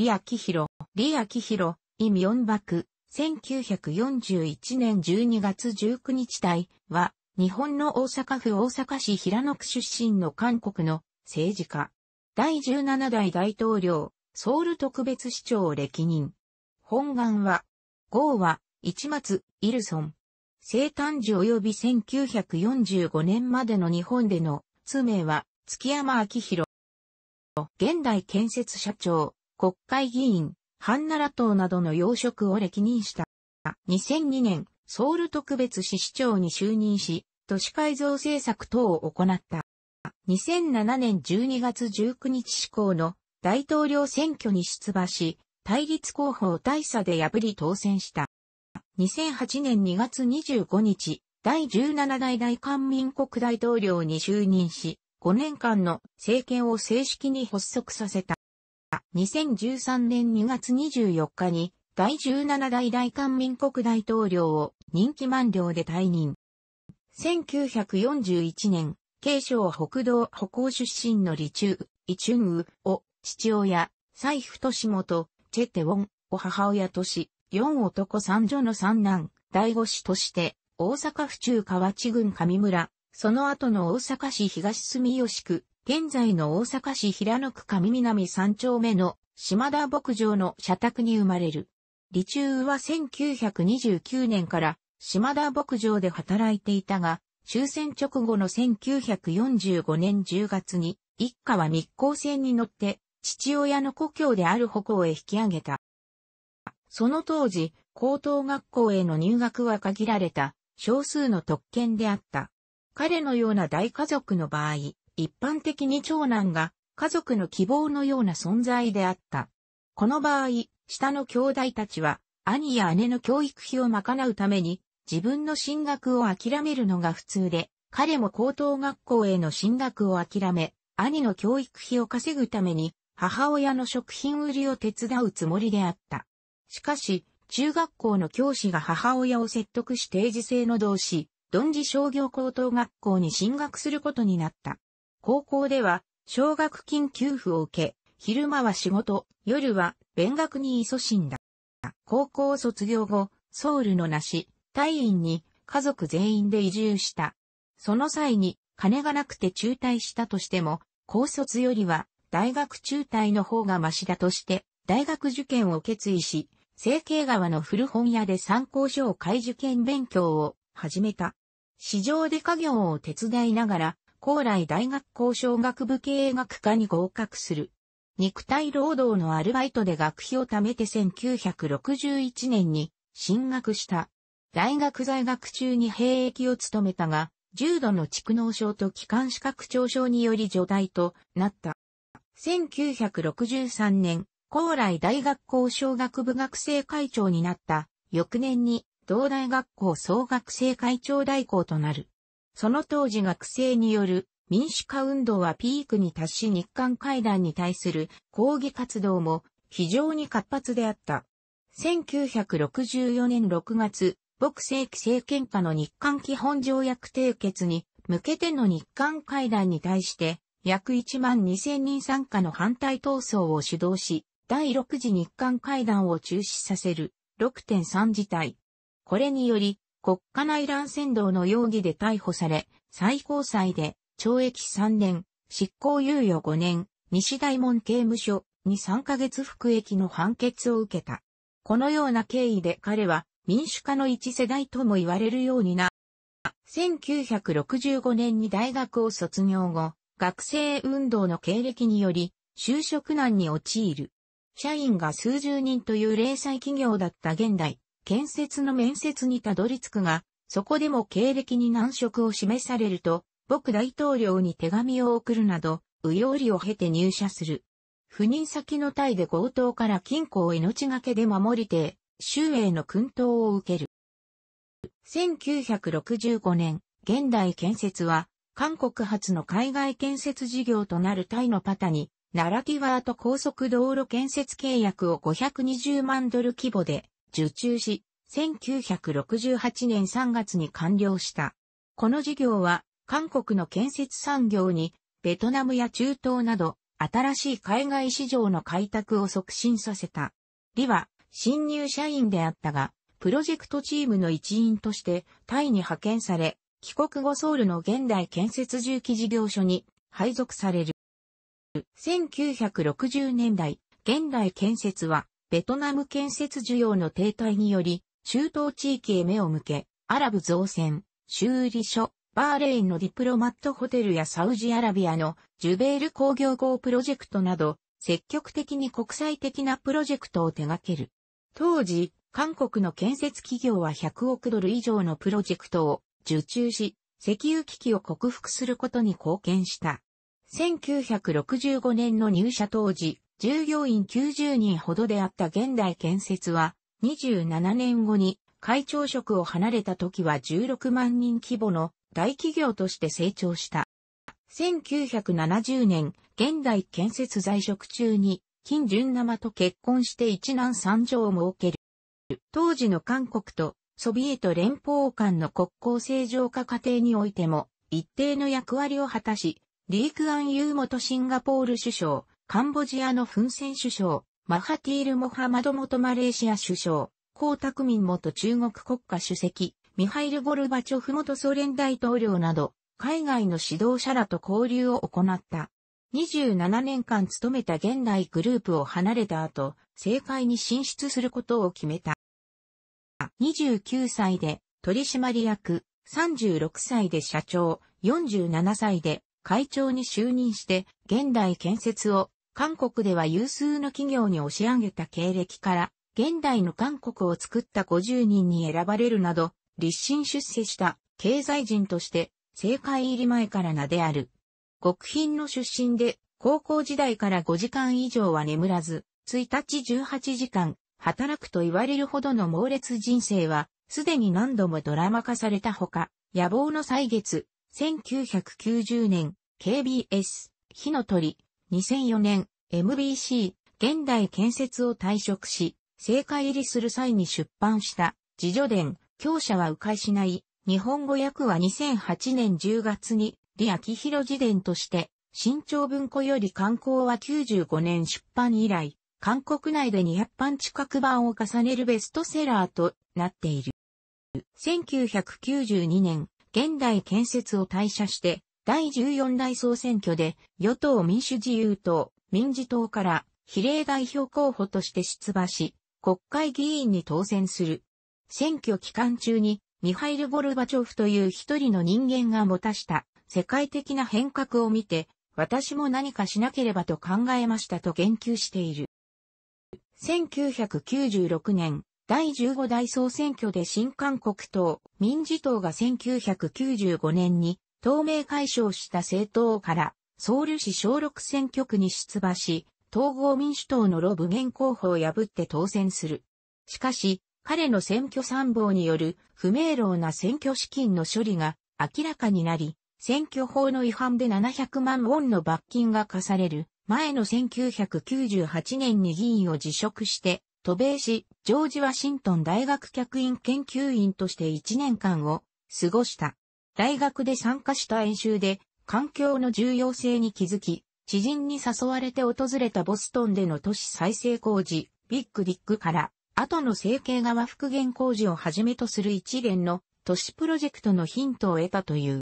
李明弘、李明弘、イ・ミョンバク、1941年12月19日体は、日本の大阪府大阪市平野区出身の韓国の政治家。第17代大統領、ソウル特別市長を歴任。本願は、号は、一松、イルソン。生誕時及び1945年までの日本での、通名は、月山明宏。現代建設社長、国会議員、ハンナラ党などの要職を歴任した。2002年、ソウル特別市市長に就任し、都市改造政策等を行った。2007年12月19日施行の大統領選挙に出馬し、対立候補を大差で破り当選した。2008年2月25日、第17代大韓民国大統領に就任し、5年間の政権を正式に発足させた。は2013年2月24日に第17代大韓民国大統領を任期満了で退任。1941年、慶尚北道北行出身の李中、イチュンウを父親、蔡太元、チェテウォンを母親とし、四男三女の三男、第五子として、大阪府中河内郡上村、その後の大阪市東住吉区、現在の大阪市平野区上南三丁目の島田牧場の社宅に生まれる。李中は1929年から島田牧場で働いていたが、終戦直後の1945年10月に一家は密航船に乗って父親の故郷である北欧へ引き上げた。その当時、高等学校への入学は限られた少数の特権であった。彼のような大家族の場合、一般的に長男が家族の希望のような存在であった。この場合、下の兄弟たちは兄や姉の教育費を賄うために自分の進学を諦めるのが普通で、彼も高等学校への進学を諦め、兄の教育費を稼ぐために母親の食品売りを手伝うつもりであった。しかし、中学校の教師が母親を説得し定時制の同士、ドンジ商業高等学校に進学することになった。高校では、奨学金給付を受け、昼間は仕事、夜は勉学に勤しんだ。高校卒業後、ソウルの梨、隊員に家族全員で移住した。その際に、金がなくて中退したとしても、高卒よりは大学中退の方がましだとして、大学受験を決意し、成形川の古本屋で参考書を買い受験勉強を始めた。市場で家業を手伝いながら高麗大学交渉学部経営学科に合格する。肉体労働のアルバイトで学費を貯めて1961年に進学した。大学在学中に兵役を務めたが、重度の蓄能症と気管資格調症により除隊となった。1963年、高麗大学校小学部学生会長になった。翌年に、同大学校総学生会長代行となる。その当時学生による民主化運動はピークに達し日韓会談に対する抗議活動も非常に活発であった。1964年6月、牧世紀政権下の日韓基本条約締結に向けての日韓会談に対して、約1万2000人参加の反対闘争を主導し、第6次日韓会談を中止させる6.3事態。これにより、国家内乱戦動の容疑で逮捕され、最高裁で懲役3年、執行猶予5年、西大門刑務所に3ヶ月服役の判決を受けた。このような経緯で彼は民主化の一世代とも言われるようにな。1965年に大学を卒業後、学生運動の経歴により、就職難に陥る。社員が数十人という零細企業だった現代、建設の面接にたどり着くが、そこでも経歴に難色を示されると、僕大統領に手紙を送るなど、右用りを経て入社する。赴任先のタイで強盗から金庫を命がけで守りて、周永の訓導を受ける。1965年、現代建設は、韓国発の海外建設事業となるタイのパタに、ナラティワート高速道路建設契約を520万ドル規模で受注し、1968年3月に完了した。この事業は、韓国の建設産業に、ベトナムや中東など、新しい海外市場の開拓を促進させた。李は、新入社員であったが、プロジェクトチームの一員としてタイに派遣され、帰国後ソウルの現代建設重機事業所に配属される。1960年代、現代建設はベトナム建設需要の停滞により、中東地域へ目を向け、アラブ造船、修理所、バーレインのディプロマットホテルやサウジアラビアのジュベール工業号プロジェクトなど、積極的に国際的なプロジェクトを手掛ける。当時、韓国の建設企業は100億ドル以上のプロジェクトを受注し、石油危機を克服することに貢献した。1965年の入社当時、従業員90人ほどであった現代建設は、27年後に会長職を離れた時は16万人規模の大企業として成長した。1970年、現代建設在職中に、金純生と結婚して一男三女を設ける。当時の韓国とソビエト連邦間の国交正常化過程においても、一定の役割を果たし、リークアン・ユーモシンガポール首相、カンボジアのフン・セン首相、マハティール・モハマド元マレーシア首相、江沢民元中国国家主席、ミハイル・ゴルバチョフ元ソ連大統領など、海外の指導者らと交流を行った。27年間勤めた現代グループを離れた後、政界に進出することを決めた。29歳で取締役、36歳で社長、47歳で会長に就任して現代建設を韓国では有数の企業に押し上げた経歴から、現代の韓国を作った50人に選ばれるなど、立身出世した経済人として、政界入り前から名である。極貧の出身で、高校時代から5時間以上は眠らず、1日18時間、働くと言われるほどの猛烈人生は、すでに何度もドラマ化されたほか、野望の歳月、1990年、KBS、火の鳥、2004年 MBC 現代建設を退職し、政界入りする際に出版した自助伝、強者は迂回しない、日本語訳は2008年10月に李明弘辞伝として、新潮文庫より刊行は95年出版以来、韓国内で200版近く版を重ねるベストセラーとなっている。1992年、現代建設を退社して、第14代総選挙で、与党民主自由党、民主党から比例代表候補として出馬し、国会議員に当選する。選挙期間中に、ミハイル・ゴルバチョフという一人の人間が持たした世界的な変革を見て、私も何かしなければと考えましたと言及している。1996年、第15代総選挙で新韓国党、民事党が1995年に透明解消した政党から、ソウル市小6選挙区に出馬し、統合民主党のロ・ブゲン候補を破って当選する。しかし、彼の選挙参謀による不明朗な選挙資金の処理が明らかになり、選挙法の違反で700万ウォンの罰金が課される前の1998年に議員を辞職して、渡米し、ジョージ・ワシントン大学客員研究員として1年間を過ごした。大学で参加した演習で、環境の重要性に気づき、知人に誘われて訪れたボストンでの都市再生工事、ビッグディックから、後の成形側復元工事をはじめとする一連の都市プロジェクトのヒントを得たという。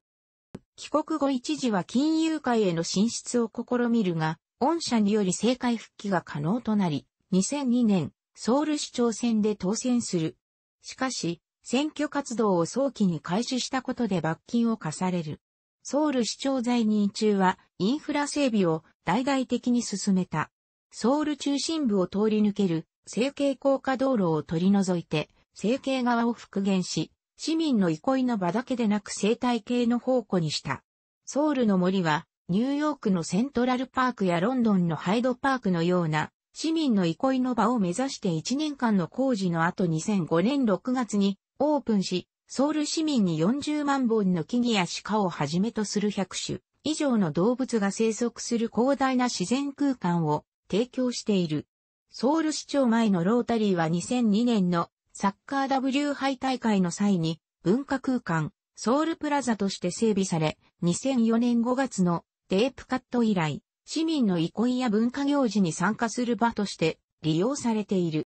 帰国後一時は金融界への進出を試みるが、御社により政界復帰が可能となり、2002年、ソウル市長選で当選する。しかし、選挙活動を早期に開始したことで罰金を課される。ソウル市長在任中はインフラ整備を大々的に進めた。ソウル中心部を通り抜ける整形高架道路を取り除いて整形側を復元し、市民の憩いの場だけでなく生態系の宝庫にした。ソウルの森はニューヨークのセントラルパークやロンドンのハイドパークのような市民の憩いの場を目指して1年間の工事の後2005年6月にオープンし、ソウル市民に40万本の木々や鹿をはじめとする100種以上の動物が生息する広大な自然空間を提供している。ソウル市長前のロータリーは2002年のサッカー W 杯大会の際に文化空間ソウルプラザとして整備され、2004年5月のデープカット以来、市民の憩いや文化行事に参加する場として利用されている。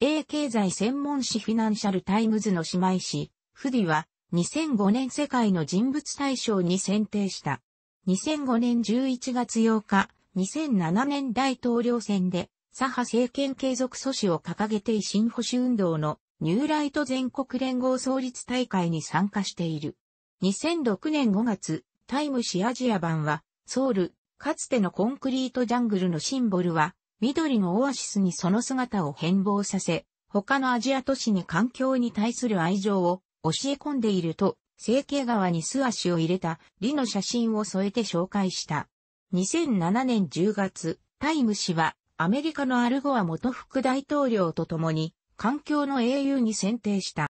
英経済専門誌フィナンシャルタイムズの姉妹誌、フディは、2005年世界の人物大賞に選定した。2005年11月8日、2007年大統領選で、左派政権継続阻止を掲げて維新保守運動のニューライト全国連合創立大会に参加している。2006年5月、タイム誌アジア版は、ソウル、かつてのコンクリートジャングルのシンボルは、緑のオアシスにその姿を変貌させ、他のアジア都市に環境に対する愛情を教え込んでいると、整形側に素足を入れた李の写真を添えて紹介した。2007年10月、タイム氏はアメリカのアルゴア元副大統領と共に環境の英雄に選定した。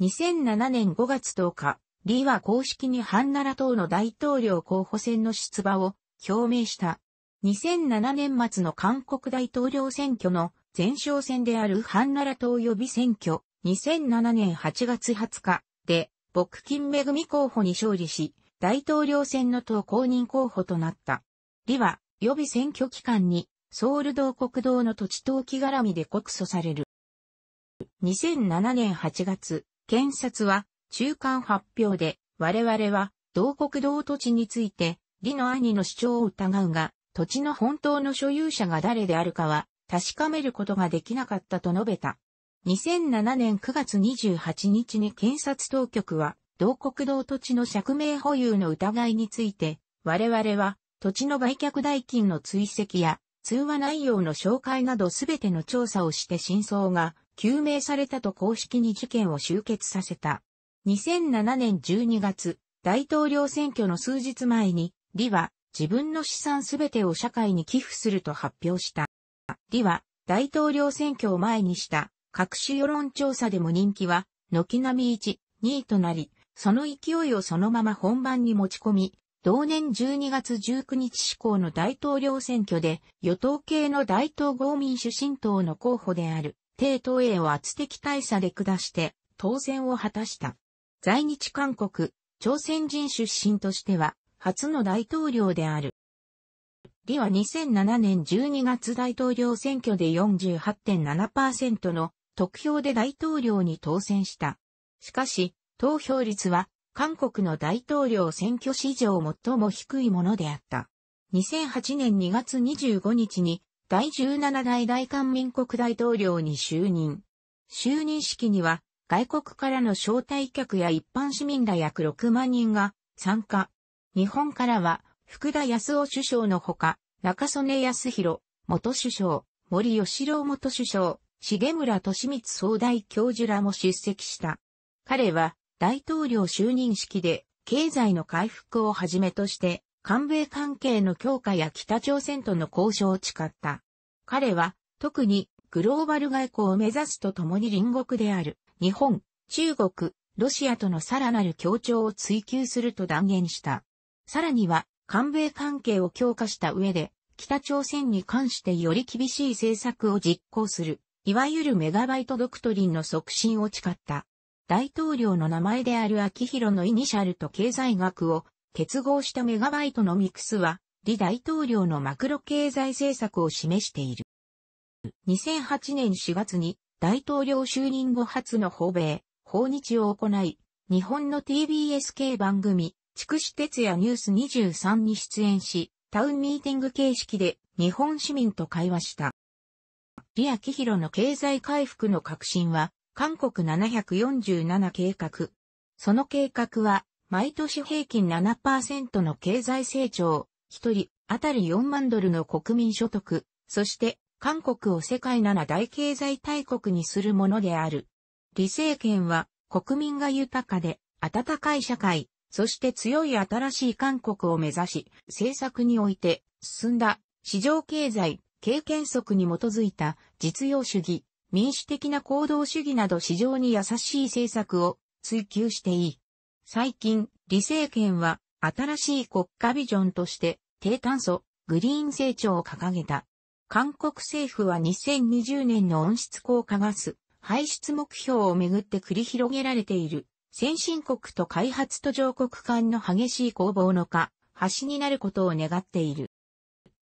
2007年5月10日、李は公式にハンナラ党の大統領候補選の出馬を表明した。2007年末の韓国大統領選挙の前哨戦であるハンナラ党予備選挙2007年8月20日で、朴金恵候補に勝利し、大統領選の党公認候補となった。李は予備選挙期間にソウル道国道の土地投機絡みで告訴される。2007年8月、検察は中間発表で我々は同国道土地について李の兄の主張を疑うが、土地の本当の所有者が誰であるかは確かめることができなかったと述べた。2007年9月28日に検察当局は、同国道土地の釈明保有の疑いについて、我々は土地の売却代金の追跡や通話内容の紹介などすべての調査をして真相が究明されたと公式に事件を終結させた。2007年12月、大統領選挙の数日前に、李は自分の資産すべてを社会に寄付すると発表した。李は大統領選挙を前にした各種世論調査でも人気は軒並み1、2位となり、その勢いをそのまま本番に持ち込み、同年12月19日施行の大統領選挙で、与党系の大統合民主新党の候補である、帝東英を圧的大差で下して、当選を果たした。在日韓国、朝鮮人出身としては、初の大統領である。李は2007年12月大統領選挙で48.7%の得票で大統領に当選した。しかし、投票率は韓国の大統領選挙史上最も低いものであった。2008年2月25日に第17代大韓民国大統領に就任。就任式には外国からの招待客や一般市民ら約6万人が参加。日本からは、福田康夫首相のほか、中曽根康弘、元首相、森吉郎元首相、重村敏光総大教授らも出席した。彼は、大統領就任式で、経済の回復をはじめとして、韓米関係の強化や北朝鮮との交渉を誓った。彼は、特に、グローバル外交を目指すとともに隣国である、日本、中国、ロシアとのさらなる協調を追求すると断言した。さらには、韓米関係を強化した上で、北朝鮮に関してより厳しい政策を実行する、いわゆるメガバイトドクトリンの促進を誓った。大統領の名前である秋広のイニシャルと経済学を結合したメガバイトのミクスは、李大統領のマクロ経済政策を示している。2008年4月に大統領就任後初の訪米、訪日を行い、日本の TBS 系番組、筑紫哲也ニュース23に出演し、タウンミーティング形式で日本市民と会話した。リア・キヒロの経済回復の革新は、韓国747計画。その計画は、毎年平均7%の経済成長、1人当たり4万ドルの国民所得、そして韓国を世界7大経済大国にするものである。李政権は国民が豊かで暖かい社会、そして強い新しい韓国を目指し、政策において進んだ市場経済、経験則に基づいた実用主義、民主的な行動主義など市場に優しい政策を追求していい。最近、李政権は新しい国家ビジョンとして低炭素、グリーン成長を掲げた。韓国政府は2020年の温室効果ガス排出目標をめぐって繰り広げられている先進国と開発途上国間の激しい攻防の下、橋になることを願っている。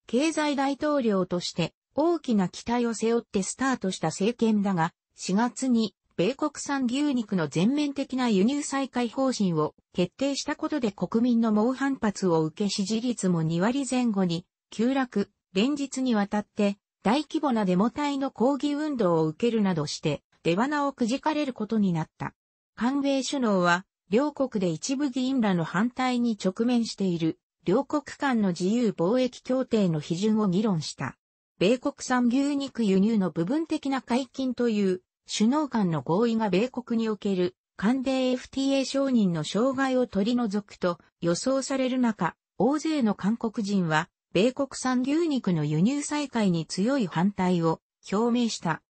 経済大統領として大きな期待を背負ってスタートした政権だが、4月に米国産牛肉の全面的な輸入再開方針を決定したことで国民の猛反発を受け支持率も2割前後に急落、連日にわたって大規模なデモ隊の抗議運動を受けるなどして出花をくじかれることになった。韓米首脳は、両国で一部議員らの反対に直面している、両国間の自由貿易協定の批准を議論した。米国産牛肉輸入の部分的な解禁という、首脳間の合意が米国における、韓米 FTA 承認の障害を取り除くと予想される中、大勢の韓国人は、米国産牛肉の輸入再開に強い反対を表明した。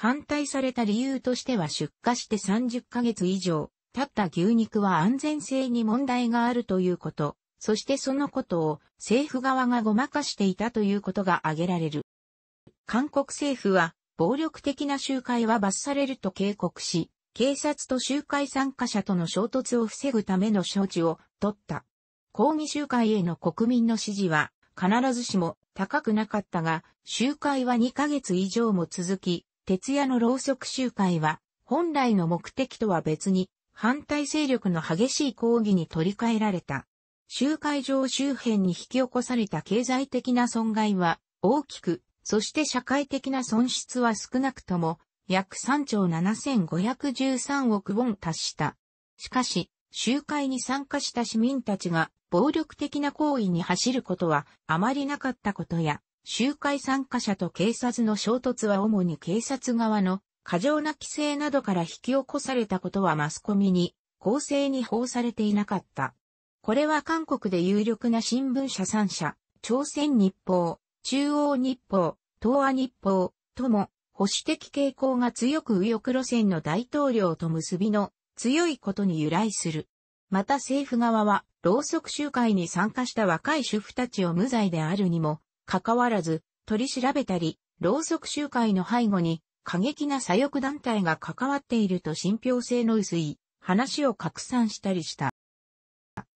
反対された理由としては出荷して30ヶ月以上、経った牛肉は安全性に問題があるということ、そしてそのことを政府側がごまかしていたということが挙げられる。韓国政府は暴力的な集会は罰されると警告し、警察と集会参加者との衝突を防ぐための処置を取った。抗議集会への国民の支持は必ずしも高くなかったが、集会は2ヶ月以上も続き、徹夜のろうそく集会は、本来の目的とは別に、反対勢力の激しい抗議に取り替えられた。集会場周辺に引き起こされた経済的な損害は大きく、そして社会的な損失は少なくとも約3兆7513億ウォン達した。しかし、集会に参加した市民たちが暴力的な行為に走ることはあまりなかったことや、集会参加者と警察の衝突は主に警察側の過剰な規制などから引き起こされたことはマスコミに公正に報されていなかった。これは韓国で有力な新聞社3社、朝鮮日報、中央日報、東亜日報とも保守的傾向が強く右翼路線の大統領と結びの強いことに由来する。また政府側は、ろうそく集会に参加した若い主婦たちを無罪であるにも関わらず、取り調べたり、ろうそく集会の背後に過激な左翼団体が関わっていると信憑性の薄い話を拡散したりした。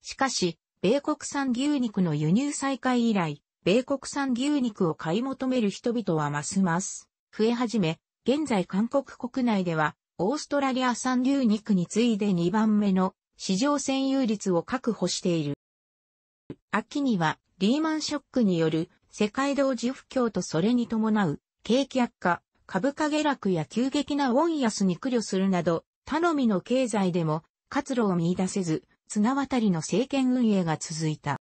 しかし、米国産牛肉の輸入再開以来、米国産牛肉を買い求める人々はますます増え始め、現在韓国国内ではオーストラリア産牛肉に次いで2番目の市場占有率を確保している。秋にはリーマンショックによる世界同時不況とそれに伴う、景気悪化、株価下落や急激なウォン安に苦慮するなど、頼みの経済でも活路を見出せず、綱渡りの政権運営が続いた。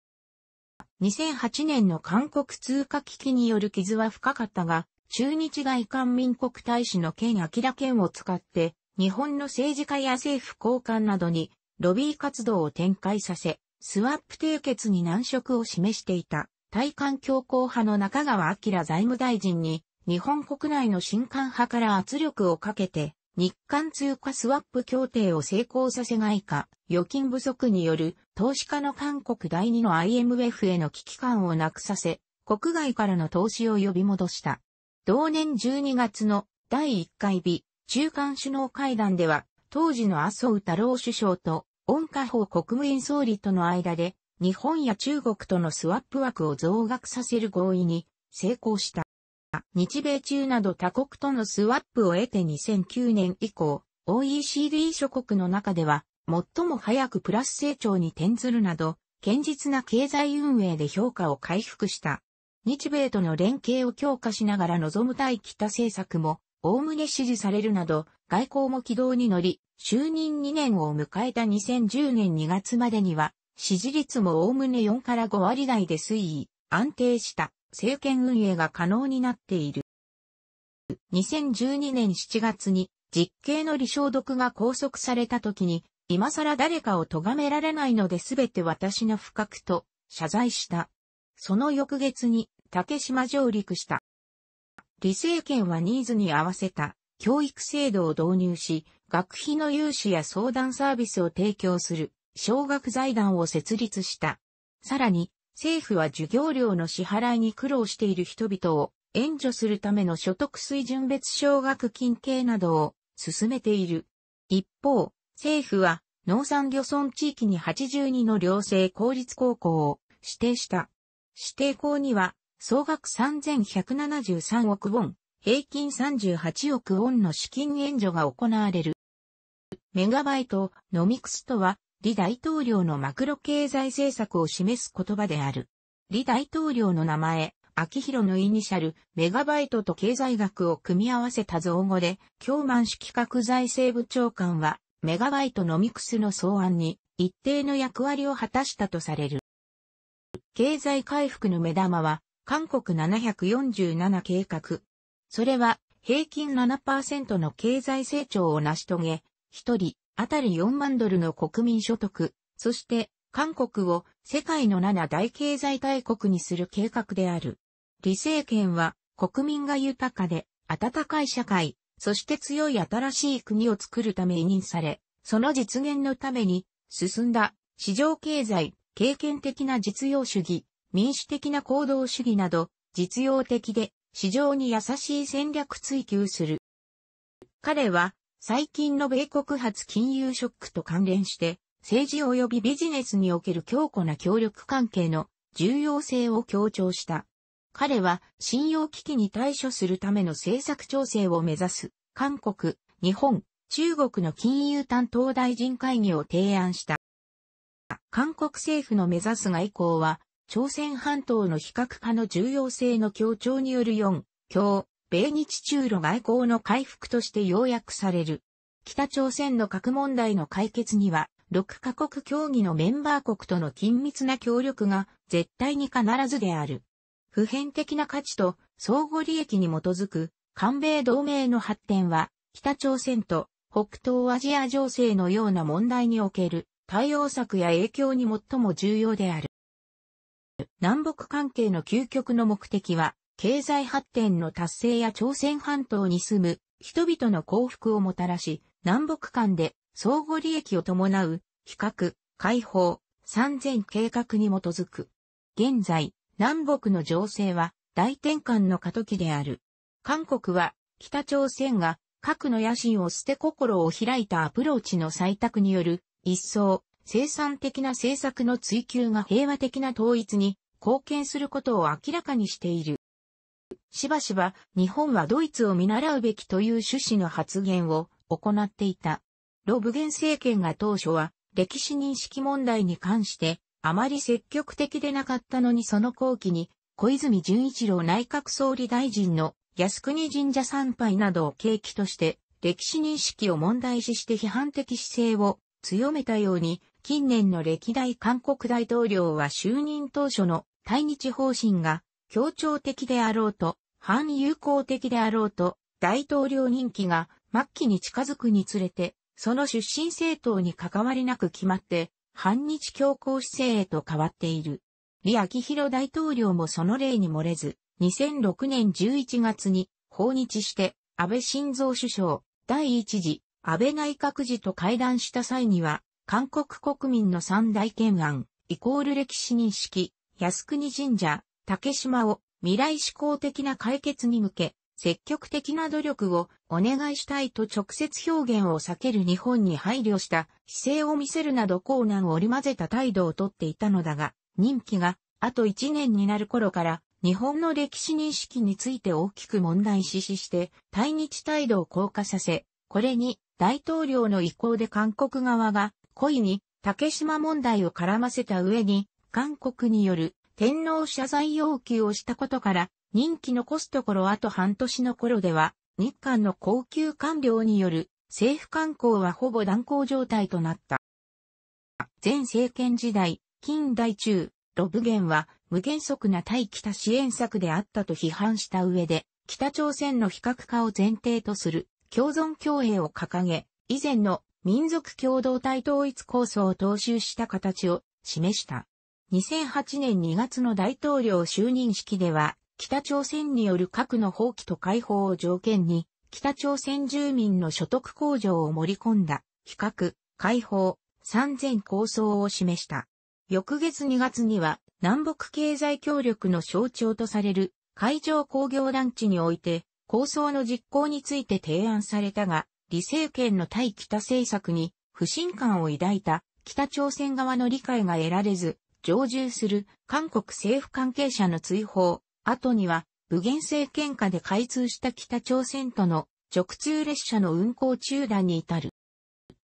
2008年の韓国通貨危機による傷は深かったが、中日外韓民国大使の県明県を使って、日本の政治家や政府高官などにロビー活動を展開させ、スワップ締結に難色を示していた。対韓強硬派の中川明財務大臣に、日本国内の新韓派から圧力をかけて、日韓通貨スワップ協定を成功させないか、預金不足による投資家の韓国第二の IMF への危機感をなくさせ、国外からの投資を呼び戻した。同年12月の第1回日、中韓首脳会談では、当時の麻生太郎首相と、温家宝国務院総理との間で、日本や中国とのスワップ枠を増額させる合意に成功した。日米中など他国とのスワップを得て2009年以降、OECD 諸国の中では、最も早くプラス成長に転ずるなど、堅実な経済運営で評価を回復した。日米との連携を強化しながら望む対北政策も、おおむね支持されるなど、外交も軌道に乗り、就任2年を迎えた2010年2月までには、支持率もおおむね4から5割台で推移、安定した政権運営が可能になっている。2012年7月に実刑の李承徳が拘束された時に、今更誰かを咎められないので全て私の不覚と謝罪した。その翌月に竹島上陸した。李政権はニーズに合わせた教育制度を導入し、学費の融資や相談サービスを提供する奨学財団を設立した。さらに、政府は授業料の支払いに苦労している人々を援助するための所得水準別奨学金系などを進めている。一方、政府は農産漁村地域に82の寮性公立高校を指定した。指定校には総額3173億ウォン、平均38億ウォンの資金援助が行われる。メガバイト、ノミクスとは李大統領のマクロ経済政策を示す言葉である。李大統領の名前、秋広のイニシャル、メガバイトと経済学を組み合わせた造語で、京満市企画財政部長官は、メガバイトのミクスの草案に、一定の役割を果たしたとされる。経済回復の目玉は、韓国747計画。それは、平均7%の経済成長を成し遂げ、一人、あたり4万ドルの国民所得、そして韓国を世界の7大経済大国にする計画である。李政権は国民が豊かで温かい社会、そして強い新しい国を作るため委任され、その実現のために進んだ市場経済、経験的な実用主義、民主的な行動主義など実用的で市場に優しい戦略追求する。彼は最近の米国発金融ショックと関連して、政治及びビジネスにおける強固な協力関係の重要性を強調した。彼は信用危機に対処するための政策調整を目指す韓国、日本、中国の金融担当大臣会議を提案した。韓国政府の目指す外交は、朝鮮半島の非核化の重要性の強調による4、強、米日中路外交の回復として要約される。北朝鮮の核問題の解決には、6カ国協議のメンバー国との緊密な協力が絶対に必ずである。普遍的な価値と相互利益に基づく韓米同盟の発展は北朝鮮と北東アジア情勢のような問題における対応策や影響に最も重要である。南北関係の究極の目的は経済発展の達成や朝鮮半島に住む人々の幸福をもたらし、南北間で相互利益を伴う、比較、解放、三千計画に基づく。現在、南北の情勢は大転換の過渡期である。韓国は北朝鮮が核の野心を捨て心を開いたアプローチの採択による一層生産的な政策の追求が平和的な統一に貢献することを明らかにしている。しばしば日本はドイツを見習うべきという趣旨の発言を行っていた。ロブゲン政権が当初は歴史認識問題に関してあまり積極的でなかったのにその後期に小泉純一郎内閣総理大臣の靖国神社参拝などを契機として歴史認識を問題視して批判的姿勢を強めたように近年の歴代韓国大統領は就任当初の対日方針が協調的であろうと反友好的であろうと、大統領任期が末期に近づくにつれて、その出身政党に関わりなく決まって、反日強硬姿勢へと変わっている。李昭弘大統領もその例に漏れず、2006年11月に訪日して、安倍晋三首相、第一次、安倍内閣時と会談した際には、韓国国民の三大懸案、イコール歴史認識、靖国神社、竹島を未来志向的な解決に向け、積極的な努力をお願いしたいと直接表現を避ける日本に配慮した姿勢を見せるなど困難を織り交ぜた態度をとっていたのだが、任期があと1年になる頃から日本の歴史認識について大きく問題視して対日態度を硬化させ、これに大統領の意向で韓国側が故意に竹島問題を絡ませた上に韓国による天皇謝罪要求をしたことから、任期残すところあと半年の頃では、日韓の高級官僚による政府観光はほぼ断交状態となった。前政権時代、近代中、ロブゲンは無原則な対北支援策であったと批判した上で、北朝鮮の非核化を前提とする共存共栄を掲げ、以前の民族共同体統一構想を踏襲した形を示した。2008年2月の大統領就任式では、北朝鮮による核の放棄と解放を条件に、北朝鮮住民の所得向上を盛り込んだ、比較、解放、三千構想を示した。翌月2月には、南北経済協力の象徴とされる、海上工業団地において、構想の実行について提案されたが、李政権の対北政策に不信感を抱いた北朝鮮側の理解が得られず、常駐する韓国政府関係者の追放、後には、武元政権下で開通した北朝鮮との直通列車の運行中断に至る。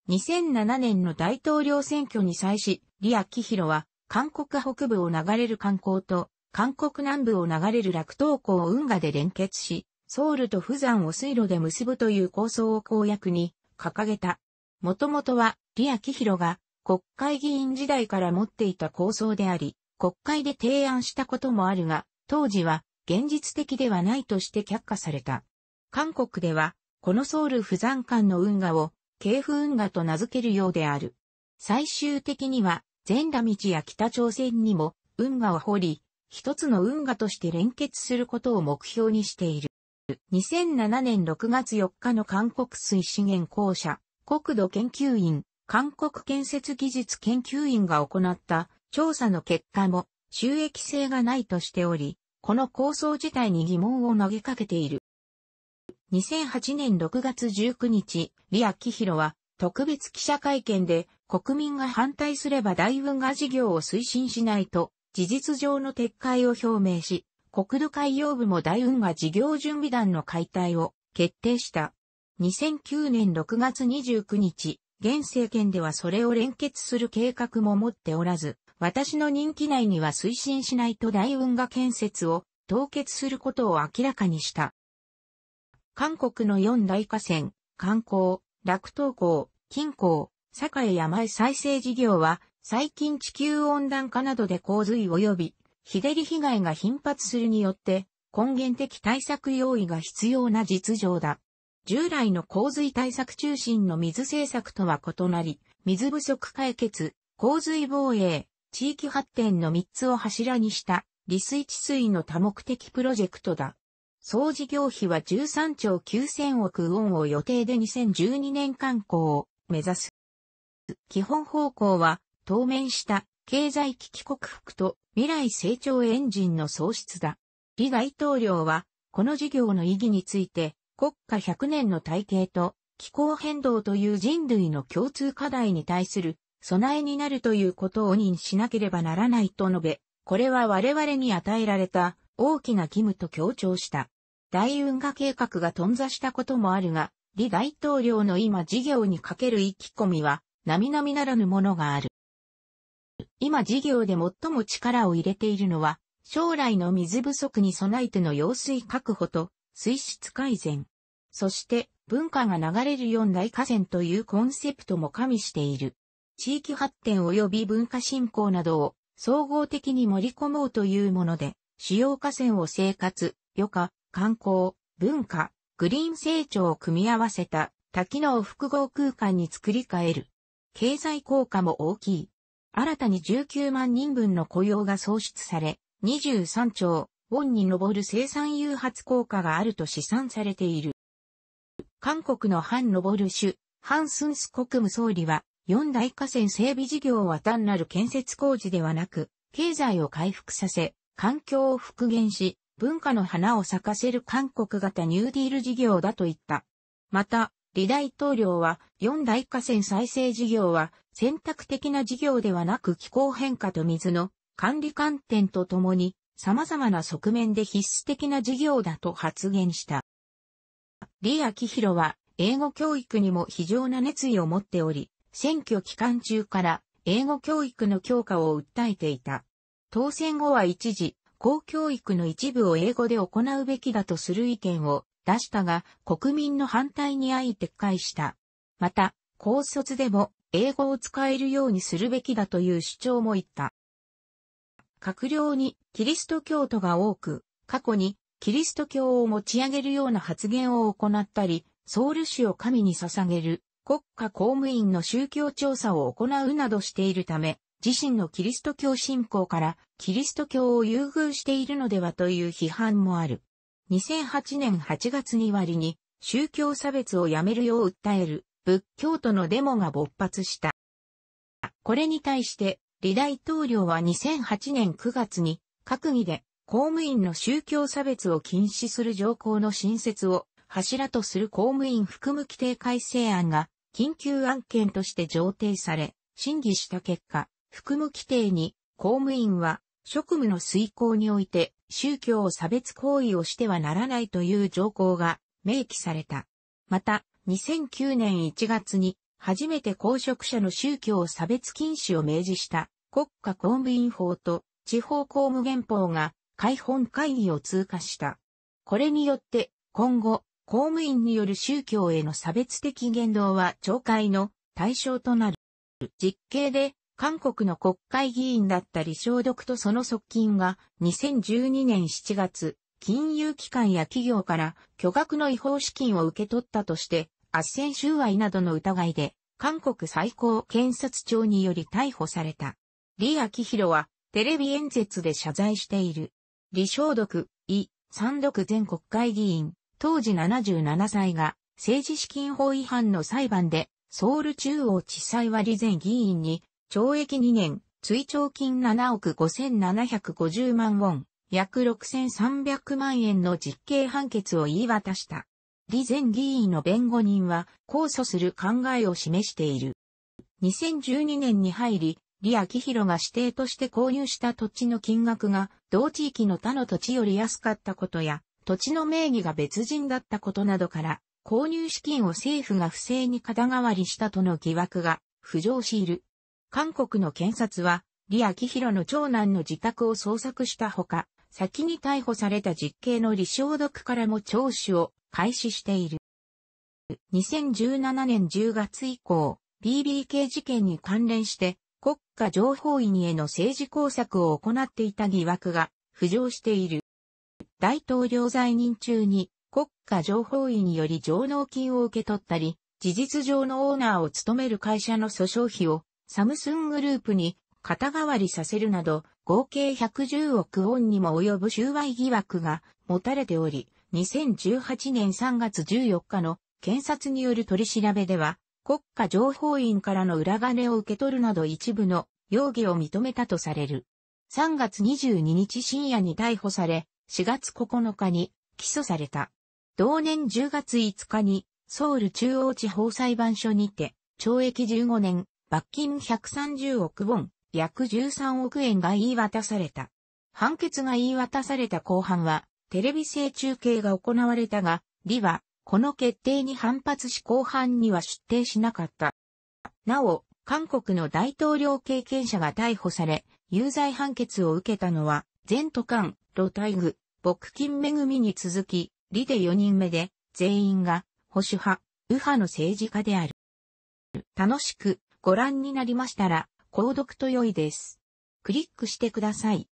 2007年の大統領選挙に際し、リア・キヒロは、韓国北部を流れる観光と、韓国南部を流れる楽東港運河で連結し、ソウルと釜山を水路で結ぶという構想を公約に掲げた。もともとは、リア・キヒロが国会議員時代から持っていた構想であり、国会で提案したこともあるが、当時は現実的ではないとして却下された。韓国では、このソウル不山間の運河を、京風運河と名付けるようである。最終的には、全羅道や北朝鮮にも、運河を掘り、一つの運河として連結することを目標にしている。2007年6月4日の韓国水資源公社、国土研究院韓国建設技術研究院が行った調査の結果も収益性がないとしており、この構想自体に疑問を投げかけている。2008年6月19日、李明弘は特別記者会見で国民が反対すれば大運河事業を推進しないと事実上の撤回を表明し、国土海洋部も大運河事業準備団の解体を決定した。2009年6月29日、現政権ではそれを連結する計画も持っておらず、私の任期内には推進しないと大運河建設を凍結することを明らかにした。韓国の四大河川、観光、楽東港、近港、栄山へ再生事業は、最近地球温暖化などで洪水及び、日照り被害が頻発するによって、根源的対策用意が必要な実情だ。従来の洪水対策中心の水政策とは異なり、水不足解決、洪水防衛、地域発展の3つを柱にした利水治水の多目的プロジェクトだ。総事業費は13兆9000億ウォンを予定で2012年観行を目指す。基本方向は当面した経済危機克服と未来成長エンジンの創出だ。李大統領はこの事業の意義について国家100年の体系と気候変動という人類の共通課題に対する備えになるということを認しなければならないと述べ、これは我々に与えられた大きな義務と強調した。大運河計画が頓挫したこともあるが、李大統領の今事業にかける意気込みは、並々ならぬものがある。今事業で最も力を入れているのは、将来の水不足に備えての用水確保と水質改善。そして文化が流れる四大河川というコンセプトも加味している。地域発展及び文化振興などを総合的に盛り込もうというもので、主要河川を生活、余暇、観光、文化、グリーン成長を組み合わせた多機能複合空間に作り変える。経済効果も大きい。新たに19万人分の雇用が創出され、23兆ウォンに上る生産誘発効果があると試算されている。韓国のハン・ノボルシュ、ハン・スンス国務総理は、四大河川整備事業は単なる建設工事ではなく、経済を回復させ、環境を復元し、文化の花を咲かせる韓国型ニューディール事業だと言った。また、李大統領は、四大河川再生事業は、選択的な事業ではなく気候変化と水の管理観点とともに、様々な側面で必須的な事業だと発言した。李明弘は英語教育にも非常な熱意を持っており、選挙期間中から英語教育の強化を訴えていた。当選後は一時、公教育の一部を英語で行うべきだとする意見を出したが、国民の反対に相い撤回した。また、高卒でも英語を使えるようにするべきだという主張も言った。閣僚にキリスト教徒が多く、過去にキリスト教を持ち上げるような発言を行ったり、ソウル市を神に捧げる国家公務員の宗教調査を行うなどしているため、自身のキリスト教信仰からキリスト教を優遇しているのではという批判もある。2008年8月に割に宗教差別をやめるよう訴える仏教徒のデモが勃発した。これに対して、李大統領は2008年9月に閣議で公務員の宗教差別を禁止する条項の新設を柱とする公務員含む規定改正案が緊急案件として上呈され、審議した結果、含む規定に公務員は職務の遂行において宗教を差別行為をしてはならないという条項が明記された。また、2009年1月に初めて公職者の宗教を差別禁止を明示した国家公務員法と地方公務原法が解本会議を通過した。これによって、今後、公務員による宗教への差別的言動は懲戒の対象となる。実刑で、韓国の国会議員だった李承読とその側近が、2012年7月、金融機関や企業から巨額の違法資金を受け取ったとして、斡旋収賄などの疑いで、韓国最高検察庁により逮捕された。李明弘は、テレビ演説で謝罪している。李承読、イ、三独前国会議員、当時77歳が、政治資金法違反の裁判で、ソウル中央地裁は李前議員に、懲役2年、追徴金7億5750万ウォン、約6300万円の実刑判決を言い渡した。李前議員の弁護人は、控訴する考えを示している。2012年に入り、李明弘が指定として購入した土地の金額が、同地域の他の土地より安かったことや、土地の名義が別人だったことなどから、購入資金を政府が不正に肩代わりしたとの疑惑が浮上している。韓国の検察は、李明弘の長男の自宅を捜索したほか、先に逮捕された実刑の李承毒からも聴取を開始している。2017年10月以降、BBK 事件に関連して国家情報院への政治工作を行っていた疑惑が浮上している。大統領在任中に国家情報院により上納金を受け取ったり、事実上のオーナーを務める会社の訴訟費をサムスングループに肩代わりさせるなど、合計110億ウォンにも及ぶ収賄疑惑が持たれており、2018年3月14日の検察による取り調べでは、国家情報院からの裏金を受け取るなど一部の容疑を認めたとされる。3月22日深夜に逮捕され、4月9日に起訴された。同年10月5日にソウル中央地方裁判所にて懲役15年、罰金130億ウォン、約13億円が言い渡された。判決が言い渡された後半はテレビ制中継が行われたが、李はこの決定に反発し後半には出廷しなかった。なお、韓国の大統領経験者が逮捕され、有罪判決を受けたのは、前途官、露大具、牧金恵に続き、李で4人目で、全員が、保守派、右派の政治家である。楽しくご覧になりましたら、購読と良いです。クリックしてください。